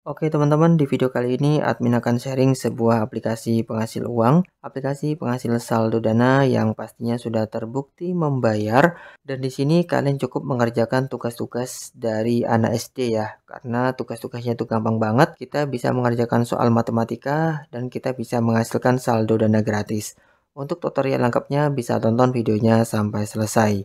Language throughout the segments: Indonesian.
Oke teman-teman, di video kali ini admin akan sharing sebuah aplikasi penghasil uang, aplikasi penghasil saldo dana yang pastinya sudah terbukti membayar dan di sini kalian cukup mengerjakan tugas-tugas dari anak SD ya. Karena tugas-tugasnya itu gampang banget, kita bisa mengerjakan soal matematika dan kita bisa menghasilkan saldo dana gratis. Untuk tutorial lengkapnya bisa tonton videonya sampai selesai.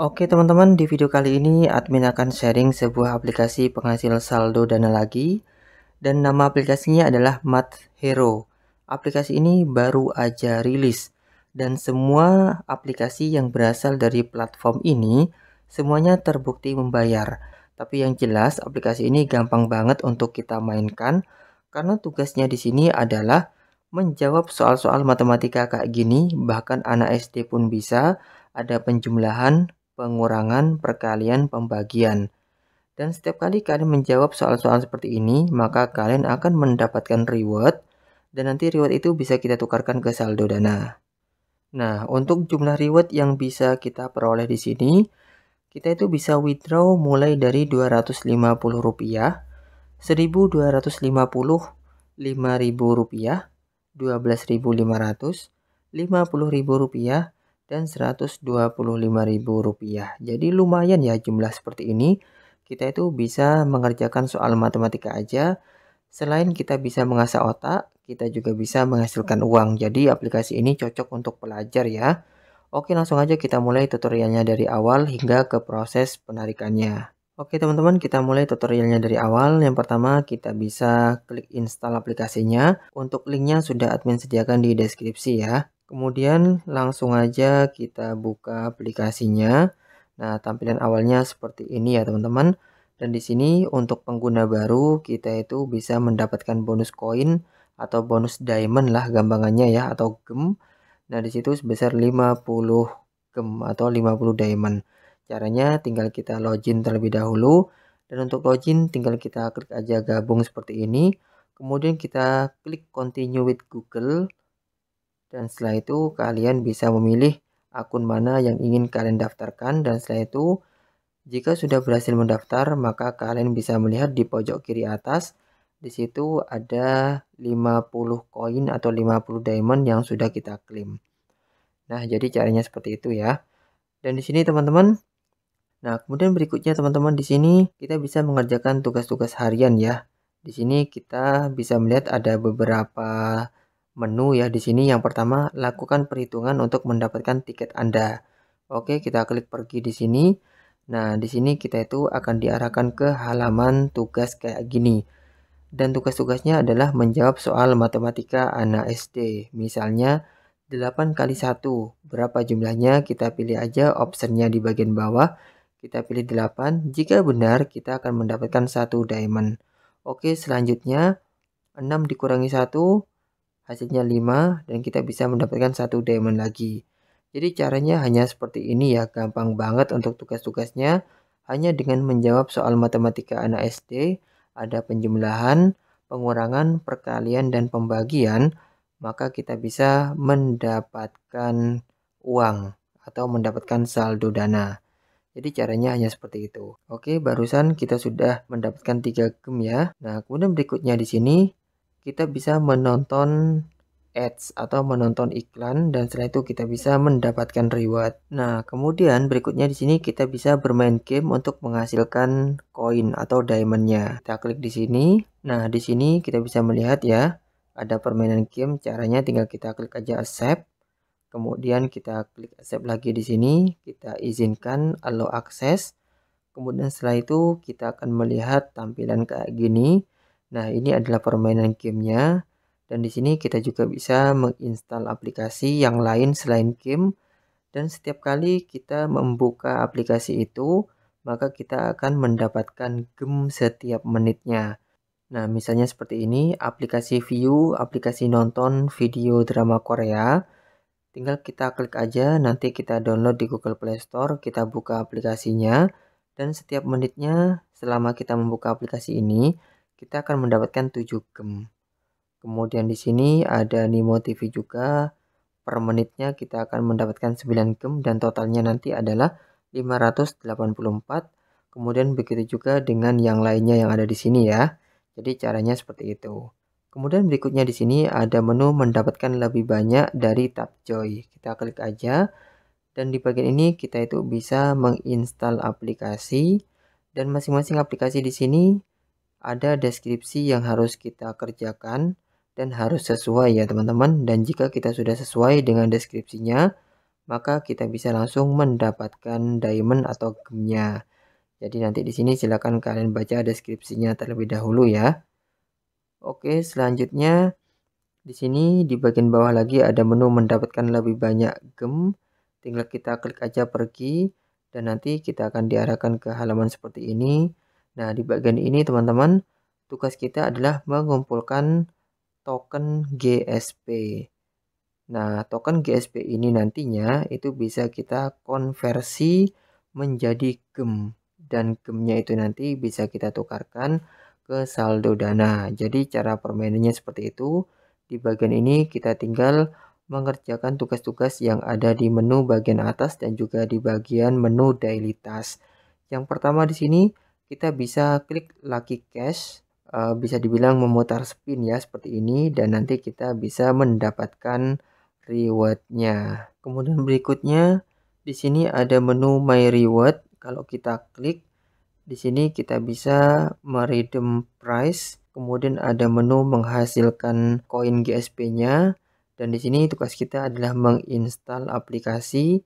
Oke teman-teman, di video kali ini admin akan sharing sebuah aplikasi penghasil saldo dana lagi dan nama aplikasinya adalah Math Hero. Aplikasi ini baru aja rilis dan semua aplikasi yang berasal dari platform ini semuanya terbukti membayar. Tapi yang jelas aplikasi ini gampang banget untuk kita mainkan karena tugasnya di sini adalah menjawab soal-soal matematika kayak gini, bahkan anak SD pun bisa, ada penjumlahan, pengurangan, perkalian, pembagian. Dan setiap kali kalian menjawab soal-soal seperti ini, maka kalian akan mendapatkan reward dan nanti reward itu bisa kita tukarkan ke saldo dana. Nah, untuk jumlah reward yang bisa kita peroleh di sini, kita itu bisa withdraw mulai dari Rp250, Rp1.250, Rp5.000, Rp12.500, Rp50.000, dan Rp125.000. Jadi lumayan ya jumlah seperti ini. Kita itu bisa mengerjakan soal matematika aja. Selain kita bisa mengasah otak, kita juga bisa menghasilkan uang. Jadi aplikasi ini cocok untuk pelajar ya. Oke langsung aja kita mulai tutorialnya dari awal hingga ke proses penarikannya. Oke teman-teman kita mulai tutorialnya dari awal Yang pertama kita bisa klik install aplikasinya Untuk linknya sudah admin sediakan di deskripsi ya Kemudian langsung aja kita buka aplikasinya. Nah, tampilan awalnya seperti ini ya teman-teman. Dan di sini untuk pengguna baru kita itu bisa mendapatkan bonus koin atau bonus diamond lah gambangannya ya atau gem. Nah, di situ sebesar 50 gem atau 50 diamond. Caranya tinggal kita login terlebih dahulu dan untuk login tinggal kita klik aja gabung seperti ini. Kemudian kita klik continue with Google dan setelah itu kalian bisa memilih akun mana yang ingin kalian daftarkan dan setelah itu jika sudah berhasil mendaftar maka kalian bisa melihat di pojok kiri atas di situ ada 50 koin atau 50 diamond yang sudah kita klaim. Nah, jadi caranya seperti itu ya. Dan di sini teman-teman Nah, kemudian berikutnya teman-teman di sini kita bisa mengerjakan tugas-tugas harian ya. Di sini kita bisa melihat ada beberapa menu ya di sini yang pertama lakukan perhitungan untuk mendapatkan tiket Anda. Oke, kita klik pergi di sini. Nah, di sini kita itu akan diarahkan ke halaman tugas kayak gini. Dan tugas-tugasnya adalah menjawab soal matematika anak SD. Misalnya 8 kali 1, berapa jumlahnya? Kita pilih aja optionnya di bagian bawah. Kita pilih 8. Jika benar, kita akan mendapatkan satu diamond. Oke, selanjutnya 6 dikurangi 1 hasilnya 5 dan kita bisa mendapatkan satu diamond lagi. Jadi caranya hanya seperti ini ya, gampang banget untuk tugas-tugasnya. Hanya dengan menjawab soal matematika anak SD, ada penjumlahan, pengurangan, perkalian, dan pembagian, maka kita bisa mendapatkan uang atau mendapatkan saldo dana. Jadi caranya hanya seperti itu. Oke, barusan kita sudah mendapatkan 3 gem ya. Nah, kemudian berikutnya di sini kita bisa menonton ads atau menonton iklan dan setelah itu kita bisa mendapatkan reward. Nah, kemudian berikutnya di sini kita bisa bermain game untuk menghasilkan koin atau diamondnya. Kita klik di sini. Nah, di sini kita bisa melihat ya, ada permainan game. Caranya tinggal kita klik aja accept. Kemudian kita klik accept lagi di sini, kita izinkan allow access. Kemudian setelah itu kita akan melihat tampilan kayak gini Nah, ini adalah permainan gamenya. Dan di sini kita juga bisa menginstal aplikasi yang lain selain game. Dan setiap kali kita membuka aplikasi itu, maka kita akan mendapatkan gem setiap menitnya. Nah, misalnya seperti ini, aplikasi view, aplikasi nonton video drama Korea. Tinggal kita klik aja, nanti kita download di Google Play Store, kita buka aplikasinya. Dan setiap menitnya selama kita membuka aplikasi ini, kita akan mendapatkan 7 gem. Kemudian di sini ada Nimo TV juga. Per menitnya kita akan mendapatkan 9 gem dan totalnya nanti adalah 584. Kemudian begitu juga dengan yang lainnya yang ada di sini ya. Jadi caranya seperti itu. Kemudian berikutnya di sini ada menu mendapatkan lebih banyak dari tab Joy. Kita klik aja dan di bagian ini kita itu bisa menginstal aplikasi dan masing-masing aplikasi di sini ada deskripsi yang harus kita kerjakan dan harus sesuai ya teman-teman. Dan jika kita sudah sesuai dengan deskripsinya, maka kita bisa langsung mendapatkan diamond atau gemnya. Jadi nanti di sini silakan kalian baca deskripsinya terlebih dahulu ya. Oke, selanjutnya di sini di bagian bawah lagi ada menu mendapatkan lebih banyak gem. Tinggal kita klik aja pergi dan nanti kita akan diarahkan ke halaman seperti ini. Nah, di bagian ini teman-teman, tugas kita adalah mengumpulkan token GSP. Nah, token GSP ini nantinya itu bisa kita konversi menjadi GEM dan gem itu nanti bisa kita tukarkan ke saldo dana. Jadi cara permainannya seperti itu. Di bagian ini kita tinggal mengerjakan tugas-tugas yang ada di menu bagian atas dan juga di bagian menu daily task. Yang pertama di sini kita bisa klik lucky cash eh, bisa dibilang memutar spin ya seperti ini dan nanti kita bisa mendapatkan rewardnya kemudian berikutnya di sini ada menu my reward kalau kita klik di sini kita bisa meredeem price kemudian ada menu menghasilkan koin GSP nya dan di sini tugas kita adalah menginstal aplikasi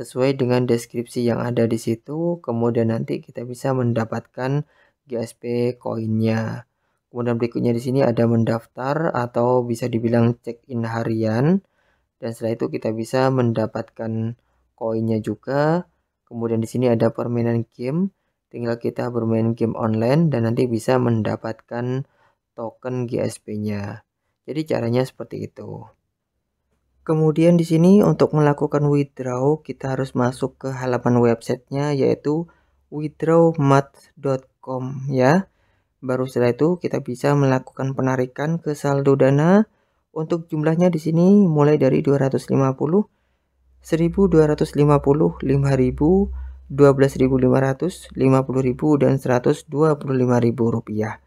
sesuai dengan deskripsi yang ada di situ. Kemudian nanti kita bisa mendapatkan GSP koinnya. Kemudian berikutnya di sini ada mendaftar atau bisa dibilang check-in harian. Dan setelah itu kita bisa mendapatkan koinnya juga. Kemudian di sini ada permainan game. Tinggal kita bermain game online dan nanti bisa mendapatkan token GSP-nya. Jadi caranya seperti itu. Kemudian di sini untuk melakukan withdraw kita harus masuk ke halaman websitenya yaitu withdrawmat.com ya. Baru setelah itu kita bisa melakukan penarikan ke saldo dana. Untuk jumlahnya di sini mulai dari 250, 1250, 5000, 12500, 50000 dan 125.000 rupiah.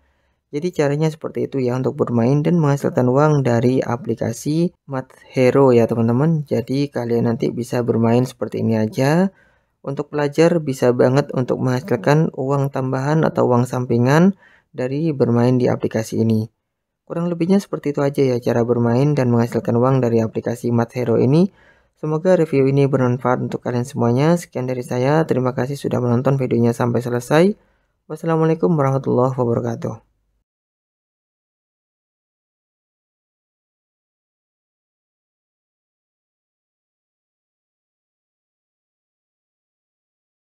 Jadi caranya seperti itu ya untuk bermain dan menghasilkan uang dari aplikasi Mat Hero ya teman-teman. Jadi kalian nanti bisa bermain seperti ini aja. Untuk pelajar bisa banget untuk menghasilkan uang tambahan atau uang sampingan dari bermain di aplikasi ini. Kurang lebihnya seperti itu aja ya cara bermain dan menghasilkan uang dari aplikasi Mat Hero ini. Semoga review ini bermanfaat untuk kalian semuanya. Sekian dari saya, terima kasih sudah menonton videonya sampai selesai. Wassalamualaikum warahmatullahi wabarakatuh.